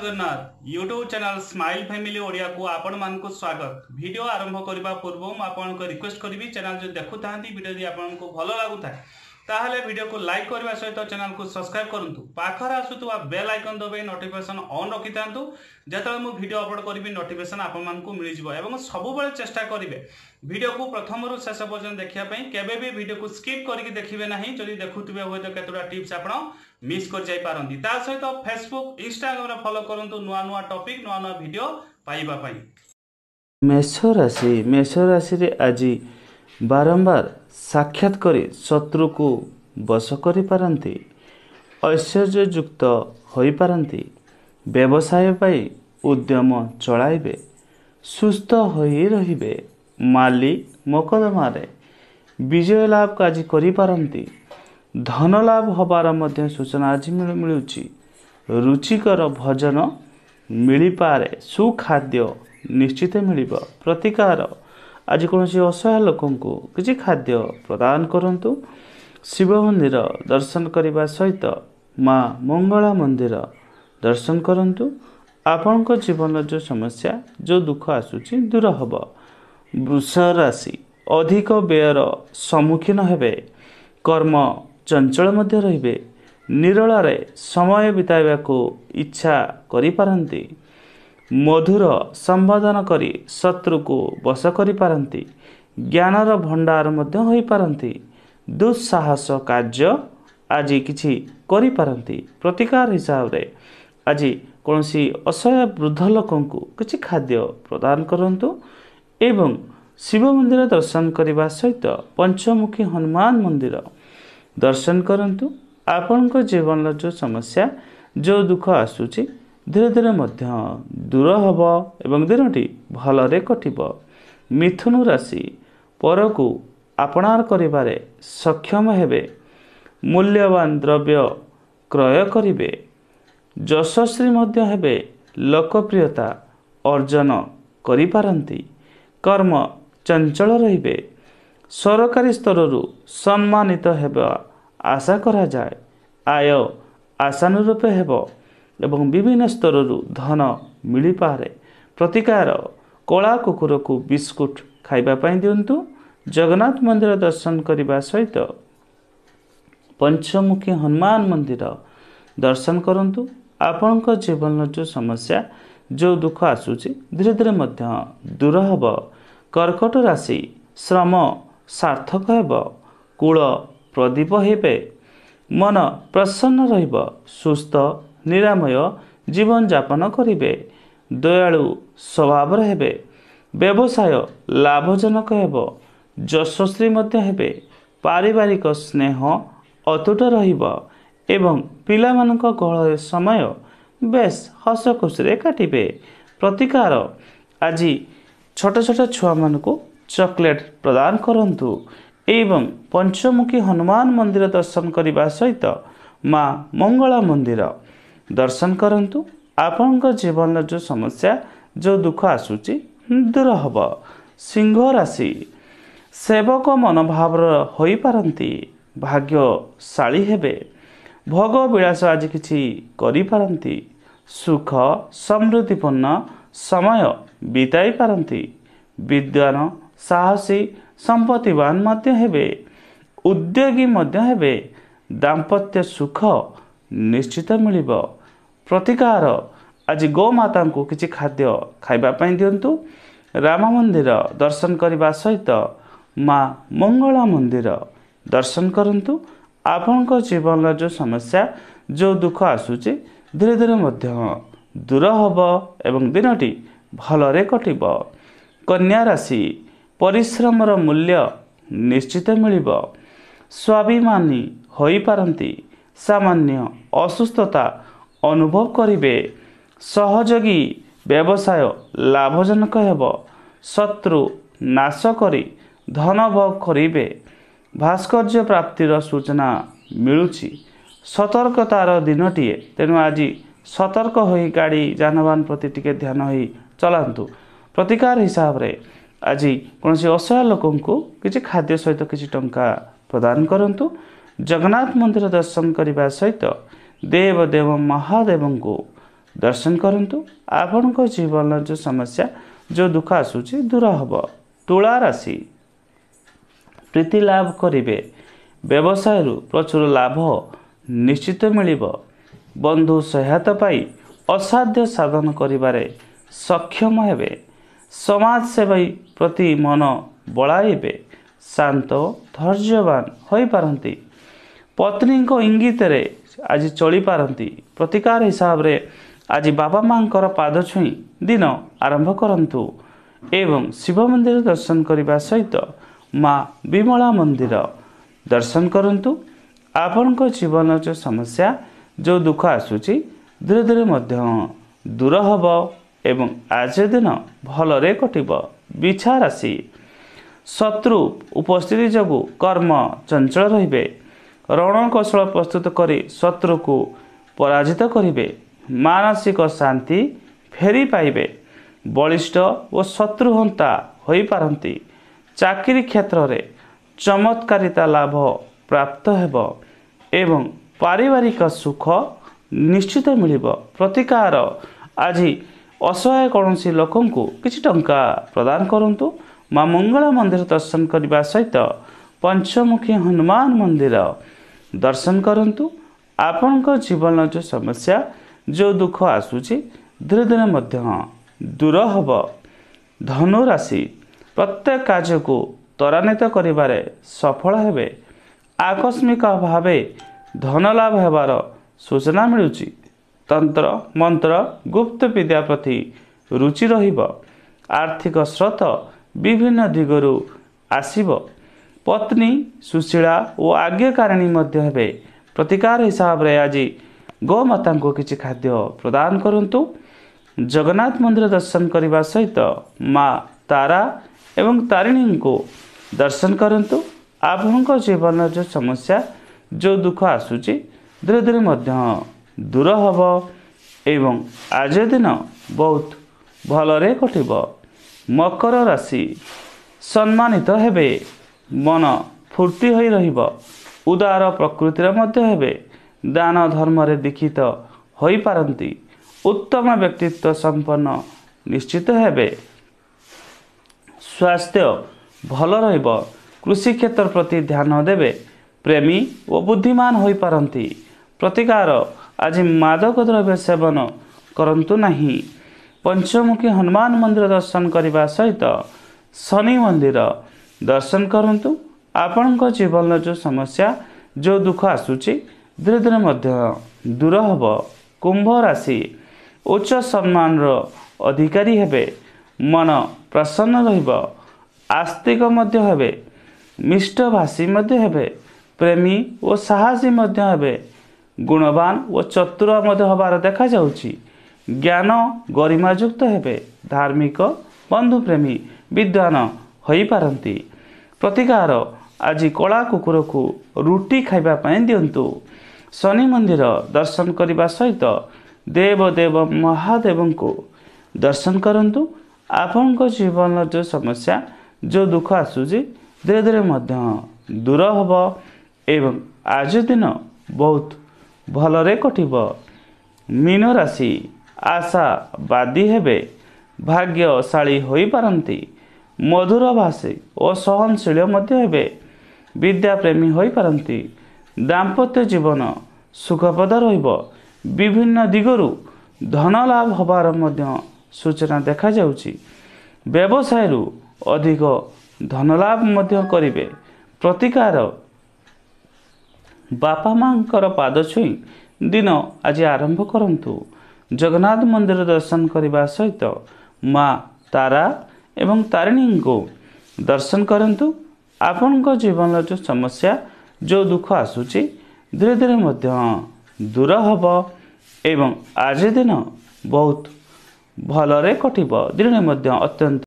Jagannath YouTube channel smile family ଓଡ଼ିଆକୁ ଆପଣମାନଙ୍କୁ ସ୍ୱାଗତ ଭିଡ଼ିଓ ଆରମ୍ଭ କରିବା ପୂର୍ବରୁ ମୁଁ ଆପଣଙ୍କୁ ରିକ୍ୱେଷ୍ଟ କରିବି ଚ୍ୟାନେଲ୍ ଯଦି ଦେଖୁଥାନ୍ତି ଭିଡ଼ିଓ ଯଦି ଆପଣଙ୍କୁ ଭଲ ଲାଗୁଥାଏ ତାହେଲେ ଭିଡ଼ିଓକୁ ଲାଇକ୍ କରିବା ସହିତ ଚ୍ୟାନେଲ୍କୁ ସବସ୍କ୍ରାଇବ୍ କରନ୍ତୁ ପାଖରେ ଆସୁଥିବା ବେଲ୍ ଆଇକନ୍ ଦବାଇ ନୋଟିଫିକେସନ୍ ଅନ୍ ରଖିଥାନ୍ତୁ ଯେତେବେଳେ ମୁଁ ଭିଡ଼ିଓ ଅପଲୋଡ଼ କରିବି ନୋଟିଫିକେସନ୍ ଆପଣମାନଙ୍କୁ ମିଳିଯିବ ଏବଂ ସବୁବେଳେ ଚେଷ୍ଟା କରିବେ ଭିଡ଼ିଓକୁ ପ୍ରଥମରୁ ଶେଷ ପର୍ଯ୍ୟନ୍ତ ଦେଖିବା ପାଇଁ କେବେ ବି ଭିଡ଼ିଓକୁ ସ୍କିପ୍ କରିକି ଦେଖିବେ ନାହିଁ ଯଦି ଦେଖୁଥିବେ ହୁଏତ କେତେଟା ଟିପ୍ସ ଆପଣ ମିସ୍ କରିଯାଇପାରନ୍ତି ତା ସହିତ ଫେସବୁକ୍ ଇନଷ୍ଟାଗ୍ରାମରେ ଫଲୋ କରନ୍ତୁ ନୂଆ ନୂଆ ଟପିକ୍ ନୂଆ ନୂଆ ଭିଡ଼ିଓ ପାଇବା ପାଇଁ ମେଷ ରାଶି ମେଷ ରାଶିରେ ଆଜି ବାରମ୍ବାର ସାକ୍ଷାତ କରି ଶତ୍ରୁକୁ ବଶ କରିପାରନ୍ତି ଐଶ୍ୱର୍ଯ୍ୟଯୁକ୍ତ ହୋଇପାରନ୍ତି ବ୍ୟବସାୟ ପାଇଁ ଉଦ୍ୟମ ଚଳାଇବେ ସୁସ୍ଥ ହୋଇ ରହିବେ ମାଲି ମକଦ୍ଦମାରେ ବିଜୟ ଲାଭ ଆଜି କରିପାରନ୍ତି ଧନ ଲାଭ ହେବାର ମଧ୍ୟ ସୂଚନା ଆଜି ମିଳୁଛି ରୁଚିକର ଭଜନ ମିଳିପାରେ ସୁଖାଦ୍ୟ ନିଶ୍ଚିତ ମିଳିବ ପ୍ରତିକାର ଆଜି କୌଣସି ଅସହାୟ ଲୋକଙ୍କୁ କିଛି ଖାଦ୍ୟ ପ୍ରଦାନ କରନ୍ତୁ ଶିବ ମନ୍ଦିର ଦର୍ଶନ କରିବା ସହିତ ମା ମଙ୍ଗଳା ମନ୍ଦିର ଦର୍ଶନ କରନ୍ତୁ ଆପଣଙ୍କ ଜୀବନର ଯେଉଁ ସମସ୍ୟା ଯେଉଁ ଦୁଃଖ ଆସୁଛି ଦୂର ହେବ ବୃଷ ରାଶି ଅଧିକ ବ୍ୟୟର ସମ୍ମୁଖୀନ ହେବେ କର୍ମ ଚଞ୍ଚଳ ମଧ୍ୟ ରହିବେ ନିରଳାରେ ସମୟ ବିତାଇବାକୁ ଇଚ୍ଛା କରିପାରନ୍ତି ମଧୁର ସମ୍ବୋଧନ କରି ଶତ୍ରୁକୁ ବଶ କରିପାରନ୍ତି ଜ୍ଞାନର ଭଣ୍ଡାର ମଧ୍ୟ ହୋଇପାରନ୍ତି ଦୁଃସାହସ କାର୍ଯ୍ୟ ଆଜି କିଛି କରିପାରନ୍ତି ପ୍ରତିକାର ହିସାବରେ ଆଜି କୌଣସି ଅସହାୟ ବୃଦ୍ଧ ଲୋକଙ୍କୁ କିଛି ଖାଦ୍ୟ ପ୍ରଦାନ କରନ୍ତୁ ଏବଂ ଶିବ ମନ୍ଦିର ଦର୍ଶନ କରିବା ସହିତ ପଞ୍ଚମୁଖୀ ହନୁମାନ ମନ୍ଦିର ଦର୍ଶନ କରନ୍ତୁ ଆପଣଙ୍କ ଜୀବନର ଯେଉଁ ସମସ୍ୟା ଯେଉଁ ଦୁଃଖ ଆସୁଛି ଧୀରେ ଧୀରେ ମଧ୍ୟ ଦୂର ହେବ ଏବଂ ଦିନଟି ଭଲରେ କଟିବ ମିଥୁନୁ ରାଶି ପରକୁ ଆପଣାର କରିବାରେ ସକ୍ଷମ ହେବେ ମୂଲ୍ୟବାନ ଦ୍ରବ୍ୟ କ୍ରୟ କରିବେ ଯଶସ୍ୱୀ ମଧ୍ୟ ହେବେ ଲୋକପ୍ରିୟତା ଅର୍ଜନ କରିପାରନ୍ତି କର୍ମ ଚଞ୍ଚଳ ରହିବେ ସରକାରୀ ସ୍ତରରୁ ସମ୍ମାନିତ ହେବା ଆଶା କରାଯାଏ ଆୟ ଆଶାନୁରୂପ ହେବ ଏବଂ ବିଭିନ୍ନ ସ୍ତରରୁ ଧନ ମିଳିପାରେ ପ୍ରତିକାର କଳା କୁକୁରକୁ ବିସ୍କୁଟ ଖାଇବା ପାଇଁ ଦିଅନ୍ତୁ ଜଗନ୍ନାଥ ମନ୍ଦିର ଦର୍ଶନ କରିବା ସହିତ ପଞ୍ଚମୁଖୀ ହନୁମାନ ମନ୍ଦିର ଦର୍ଶନ କରନ୍ତୁ ଆପଣଙ୍କ ଜୀବନର ଯେଉଁ ସମସ୍ୟା ଯେଉଁ ଦୁଃଖ ଆସୁଛି ଧୀରେ ଧୀରେ ମଧ୍ୟ ଦୂର ହେବ କର୍କଟ ରାଶି ଶ୍ରମ ସାର୍ଥକ ହେବ କୂଳ ପ୍ରଦୀପ ହେବେ ମନ ପ୍ରସନ୍ନ ରହିବ ସୁସ୍ଥ ନିରାମୟ ଜୀବନଯାପନ କରିବେ ଦୟାଳୁ ସ୍ୱଭାବର ହେବେ ବ୍ୟବସାୟ ଲାଭଜନକ ହେବ ଯଶସ୍ୱୀ ମଧ୍ୟ ହେବେ ପାରିବାରିକ ସ୍ନେହ ଅତୁଟ ରହିବ ଏବଂ ପିଲାମାନଙ୍କ ଗହଳରେ ସମୟ ବେଶ ହସ ଖୁସିରେ କାଟିବେ ପ୍ରତିକାର ଆଜି ଛୋଟ ଛୋଟ ଛୁଆମାନଙ୍କୁ ଚକୋଲେଟ୍ ପ୍ରଦାନ କରନ୍ତୁ ଏବଂ ପଞ୍ଚମୁଖୀ ହନୁମାନ ମନ୍ଦିର ଦର୍ଶନ କରିବା ସହିତ ମା ମଙ୍ଗଳା ମନ୍ଦିର ଦର୍ଶନ କରନ୍ତୁ ଆପଣଙ୍କ ଜୀବନର ଯେଉଁ ସମସ୍ୟା ଯେଉଁ ଦୁଃଖ ଆସୁଛି ଦୂର ହେବ ସିଂହ ରାଶି ସେବକ ମନୋଭାବର ହୋଇପାରନ୍ତି ଭାଗ୍ୟଶାଳୀ ହେବେ ଭୋଗ ବିଳାସ ଆଜି କିଛି କରିପାରନ୍ତି ସୁଖ ସମୃଦ୍ଧିପୂର୍ଣ୍ଣ ସମୟ ବିତାଇ ପାରନ୍ତି ବିଦ୍ୱାନ ସାହସୀ ସମ୍ପତ୍ତିବାନ ମଧ୍ୟ ହେବେ ଉଦ୍ୟୋଗୀ ମଧ୍ୟ ହେବେ ଦାମ୍ପତ୍ୟ ସୁଖ ନିଶ୍ଚିତ ମିଳିବ ପ୍ରତିକାର ଆଜି ଗୋମାତାଙ୍କୁ କିଛି ଖାଦ୍ୟ ଖାଇବା ପାଇଁ ଦିଅନ୍ତୁ ରାମ ମନ୍ଦିର ଦର୍ଶନ କରିବା ସହିତ ମା ମଙ୍ଗଳା ମନ୍ଦିର ଦର୍ଶନ କରନ୍ତୁ ଆପଣଙ୍କ ଜୀବନର ଯେଉଁ ସମସ୍ୟା ଯେଉଁ ଦୁଃଖ ଆସୁଛି ଧୀରେ ଧୀରେ ମଧ୍ୟ ଦୂର ହେବ ଏବଂ ଦିନଟି ଭଲରେ କଟିବ କନ୍ୟା ରାଶି ପରିଶ୍ରମର ମୂଲ୍ୟ ନିଶ୍ଚିତ ମିଳିବ ସ୍ୱାଭିମାନୀ ହୋଇପାରନ୍ତି ସାମାନ୍ୟ ଅସୁସ୍ଥତା ଅନୁଭବ କରିବେ ସହଯୋଗୀ ବ୍ୟବସାୟ ଲାଭଜନକ ହେବ ଶତ୍ରୁ ନାଶ କରି ଧନ ଭୋଗ କରିବେ ଭାସ୍କର୍ଯ୍ୟ ପ୍ରାପ୍ତିର ସୂଚନା ମିଳୁଛି ସତର୍କତାର ଦିନଟିଏ ତେଣୁ ଆଜି ସତର୍କ ହୋଇ ଗାଡ଼ି ଯାନବାହନ ପ୍ରତି ଟିକେ ଧ୍ୟାନ ହୋଇ ଚଲାନ୍ତୁ ପ୍ରତିକାର ହିସାବରେ ଆଜି କୌଣସି ଅସହାୟ ଲୋକଙ୍କୁ କିଛି ଖାଦ୍ୟ ସହିତ କିଛି ଟଙ୍କା ପ୍ରଦାନ କରନ୍ତୁ ଜଗନ୍ନାଥ ମନ୍ଦିର ଦର୍ଶନ କରିବା ସହିତ ଦେବଦେବ ମହାଦେବଙ୍କୁ ଦର୍ଶନ କରନ୍ତୁ ଆପଣଙ୍କ ଜୀବନର ଯେଉଁ ସମସ୍ୟା ଯେଉଁ ଦୁଃଖ ଆସୁଛି ଦୂର ହେବ ତୁଳା ରାଶି ପ୍ରୀତି ଲାଭ କରିବେ ବ୍ୟବସାୟରୁ ପ୍ରଚୁର ଲାଭ ନିଶ୍ଚିତ ମିଳିବ ବନ୍ଧୁ ସହାୟତା ପାଇଁ ଅସାଧ୍ୟ ସାଧନ କରିବାରେ ସକ୍ଷମ ହେବେ ସମାଜସେବୀ ପ୍ରତି ମନ ବଳାଇବେ ଶାନ୍ତ ଧୈର୍ଯ୍ୟବାନ ହୋଇପାରନ୍ତି ପତ୍ନୀଙ୍କ ଇଙ୍ଗିତରେ ଆଜି ଚଳିପାରନ୍ତି ପ୍ରତିକାର ହିସାବରେ ଆଜି ବାପା ମାଆଙ୍କର ପାଦ ଛୁଇଁ ଦିନ ଆରମ୍ଭ କରନ୍ତୁ ଏବଂ ଶିବ ମନ୍ଦିର ଦର୍ଶନ କରିବା ସହିତ ମା' ବିମଳା ମନ୍ଦିର ଦର୍ଶନ କରନ୍ତୁ ଆପଣଙ୍କ ଜୀବନର ଯେଉଁ ସମସ୍ୟା ଯେଉଁ ଦୁଃଖ ଆସୁଛି ଧୀରେ ଧୀରେ ମଧ୍ୟ ଦୂର ହେବ ଏବଂ ଆଜି ଦିନ ଭଲରେ କଟିବ ବିଛା ରାଶି ଶତ୍ରୁ ଉପସ୍ଥିତି ଯୋଗୁଁ କର୍ମ ଚଞ୍ଚଳ ରହିବେ ରଣକୌଶଳ ପ୍ରସ୍ତୁତ କରି ଶତ୍ରୁକୁ ପରାଜିତ କରିବେ ମାନସିକ ଶାନ୍ତି ଫେରି ପାଇବେ ବଳିଷ୍ଠ ଓ ଶତ୍ରୁହନ୍ତା ହୋଇପାରନ୍ତି ଚାକିରି କ୍ଷେତ୍ରରେ ଚମତ୍କାରିତା ଲାଭ ପ୍ରାପ୍ତ ହେବ ଏବଂ ପାରିବାରିକ ସୁଖ ନିଶ୍ଚିତ ମିଳିବ ପ୍ରତିକାର ଆଜି ଅସହାୟ କୌଣସି ଲୋକଙ୍କୁ କିଛି ଟଙ୍କା ପ୍ରଦାନ କରନ୍ତୁ ମା ମଙ୍ଗଳା ମନ୍ଦିର ଦର୍ଶନ କରିବା ସହିତ ପଞ୍ଚମୁଖୀ ହନୁମାନ ମନ୍ଦିର ଦର୍ଶନ କରନ୍ତୁ ଆପଣଙ୍କ ଜୀବନର ଯେଉଁ ସମସ୍ୟା ଯେଉଁ ଦୁଃଖ ଆସୁଛି ଧୀରେ ଧୀରେ ମଧ୍ୟ ଦୂର ହେବ ଧନୁରାଶି ପ୍ରତ୍ୟେକ କାର୍ଯ୍ୟକୁ ତ୍ୱରାନ୍ୱିତ କରିବାରେ ସଫଳ ହେବେ ଆକସ୍ମିକ ଭାବେ ଧନଲାଭ ହେବାର ସୂଚନା ମିଳୁଛି ତନ୍ତ୍ର ମନ୍ତ୍ର ଗୁପ୍ତ ବିଦ୍ୟା ପ୍ରତି ରୁଚି ରହିବ ଆର୍ଥିକ ସ୍ରୋତ ବିଭିନ୍ନ ଦିଗରୁ ଆସିବ ପତ୍ନୀ ସୁଶୀଳା ଓ ଆଜ୍ଞାକାରିଣୀ ମଧ୍ୟ ହେବେ ପ୍ରତିକାର ହିସାବରେ ଆଜି ଗୋମାତାଙ୍କୁ କିଛି ଖାଦ୍ୟ ପ୍ରଦାନ କରନ୍ତୁ ଜଗନ୍ନାଥ ମନ୍ଦିର ଦର୍ଶନ କରିବା ସହିତ ମା ତାରା ଏବଂ ତାରିଣୀଙ୍କୁ ଦର୍ଶନ କରନ୍ତୁ ଆପଣଙ୍କ ଜୀବନର ଯେଉଁ ସମସ୍ୟା ଯେଉଁ ଦୁଃଖ ଆସୁଛି ଧୀରେ ଧୀରେ ମଧ୍ୟ ଦୂର ହେବ ଏବଂ ଆଜି ଦିନ ବହୁତ ଭଲରେ କଟିବ ମକର ରାଶି ସମ୍ମାନିତ ହେବେ ମନ ଫୁର୍ତ୍ତି ହୋଇ ରହିବ ଉଦାର ପ୍ରକୃତିର ମଧ୍ୟ ହେବେ ଦାନ ଧର୍ମରେ ଦୀକ୍ଷିତ ହୋଇପାରନ୍ତି ଉତ୍ତମ ବ୍ୟକ୍ତିତ୍ୱ ସମ୍ପନ୍ନ ନିଶ୍ଚିତ ହେବେ ସ୍ୱାସ୍ଥ୍ୟ ଭଲ ରହିବ କୃଷି କ୍ଷେତ୍ର ପ୍ରତି ଧ୍ୟାନ ଦେବେ ପ୍ରେମୀ ଓ ବୁଦ୍ଧିମାନ ହୋଇପାରନ୍ତି ପ୍ରତିକାର ଆଜି ମାଦକଦ୍ରବ୍ୟ ସେବନ କରନ୍ତୁ ନାହିଁ ପଞ୍ଚମୁଖୀ ହନୁମାନ ମନ୍ଦିର ଦର୍ଶନ କରିବା ସହିତ ଶନି ମନ୍ଦିର ଦର୍ଶନ କରନ୍ତୁ ଆପଣଙ୍କ ଜୀବନର ଯେଉଁ ସମସ୍ୟା ଯେଉଁ ଦୁଃଖ ଆସୁଛି ଧୀରେ ଧୀରେ ମଧ୍ୟ ଦୂର ହେବ କୁମ୍ଭ ରାଶି ଉଚ୍ଚ ସମ୍ମାନର ଅଧିକାରୀ ହେବେ ମନ ପ୍ରସନ୍ନ ରହିବ ଆସ୍ତିକ ମଧ୍ୟ ହେବେ ମିଷ୍ଟଭାଷୀ ମଧ୍ୟ ହେବେ ପ୍ରେମୀ ଓ ସାହସୀ ମଧ୍ୟ ହେବେ ଗୁଣବାନ ଓ ଚତୁର ମଧ୍ୟ ହେବାର ଦେଖାଯାଉଛି ଜ୍ଞାନ ଗରିମାଯୁକ୍ତ ହେବେ ଧାର୍ମିକ ବନ୍ଧୁପ୍ରେମୀ ବିଦ୍ୱାନ ହୋଇପାରନ୍ତି ପ୍ରତିକାର ଆଜି କଳା କୁକୁରକୁ ରୁଟି ଖାଇବା ପାଇଁ ଦିଅନ୍ତୁ ଶନି ମନ୍ଦିର ଦର୍ଶନ କରିବା ସହିତ ଦେବଦେବ ମହାଦେବଙ୍କୁ ଦର୍ଶନ କରନ୍ତୁ ଆପଣଙ୍କ ଜୀବନର ଯେଉଁ ସମସ୍ୟା ଯେଉଁ ଦୁଃଖ ଆସୁଛି ଧୀରେ ଧୀରେ ମଧ୍ୟ ଦୂର ହେବ ଏବଂ ଆଜି ଦିନ ବହୁତ ଭଲରେ କଟିବ ମୀନ ରାଶି ଆଶାବାଦୀ ହେବେ ଭାଗ୍ୟଶାଳୀ ହୋଇପାରନ୍ତି ମଧୁର ଭାଷୀ ଓ ସହନଶୀଳ ମଧ୍ୟ ହେବେ ବିଦ୍ୟାପ୍ରେମୀ ହୋଇପାରନ୍ତି ଦାମ୍ପତ୍ୟ ଜୀବନ ସୁଖପ୍ରଦ ରହିବ ବିଭିନ୍ନ ଦିଗରୁ ଧନଲାଭ ହେବାର ମଧ୍ୟ ସୂଚନା ଦେଖାଯାଉଛି ବ୍ୟବସାୟରୁ ଅଧିକ ଧନଲାଭ ମଧ୍ୟ କରିବେ ପ୍ରତିକାର ବାପା ମାଆଙ୍କର ପାଦ ଛୁଇଁ ଦିନ ଆଜି ଆରମ୍ଭ କରନ୍ତୁ ଜଗନ୍ନାଥ ମନ୍ଦିର ଦର୍ଶନ କରିବା ସହିତ ମା ତାରା ଏବଂ ତାରିଣୀଙ୍କୁ ଦର୍ଶନ କରନ୍ତୁ ଆପଣଙ୍କ ଜୀବନର ଯେଉଁ ସମସ୍ୟା ଯେଉଁ ଦୁଃଖ ଆସୁଛି ଧୀରେ ଧୀରେ ମଧ୍ୟ ଦୂର ହେବ ଏବଂ ଆଜି ଦିନ ବହୁତ ଭଲରେ କଟିବ ଦିନେ ମଧ୍ୟ ଅତ୍ୟନ୍ତ